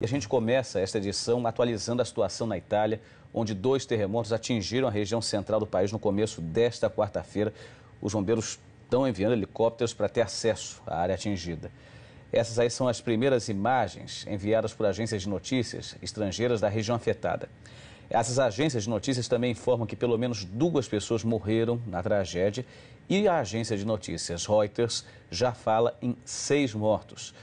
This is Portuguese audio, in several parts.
E a gente começa esta edição atualizando a situação na Itália, onde dois terremotos atingiram a região central do país no começo desta quarta-feira. Os bombeiros estão enviando helicópteros para ter acesso à área atingida. Essas aí são as primeiras imagens enviadas por agências de notícias estrangeiras da região afetada. Essas agências de notícias também informam que pelo menos duas pessoas morreram na tragédia e a agência de notícias Reuters já fala em seis mortos.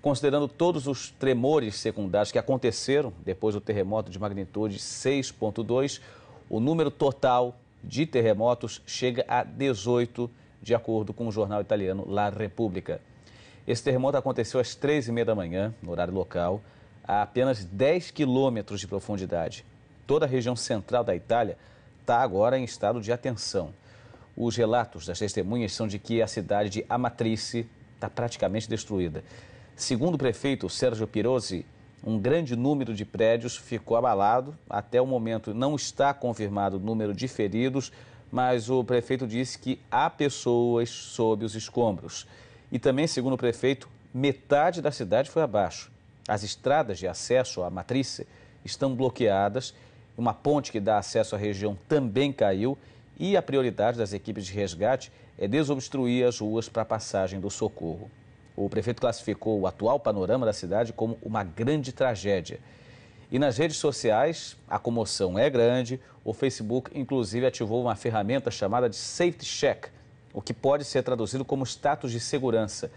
Considerando todos os tremores secundários que aconteceram depois do terremoto de magnitude 6.2, o número total de terremotos chega a 18, de acordo com o jornal italiano La Repubblica. Esse terremoto aconteceu às 3h30 da manhã, no horário local, a apenas 10 quilômetros de profundidade. Toda a região central da Itália está agora em estado de atenção. Os relatos das testemunhas são de que a cidade de Amatrice está praticamente destruída. Segundo o prefeito Sérgio Pirozzi, um grande número de prédios ficou abalado. Até o momento não está confirmado o número de feridos, mas o prefeito disse que há pessoas sob os escombros. E também, segundo o prefeito, metade da cidade foi abaixo. As estradas de acesso à matriz estão bloqueadas, uma ponte que dá acesso à região também caiu e a prioridade das equipes de resgate é desobstruir as ruas para a passagem do socorro. O prefeito classificou o atual panorama da cidade como uma grande tragédia. E nas redes sociais, a comoção é grande. O Facebook, inclusive, ativou uma ferramenta chamada de Safety Check, o que pode ser traduzido como status de segurança.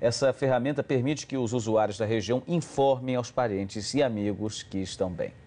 Essa ferramenta permite que os usuários da região informem aos parentes e amigos que estão bem.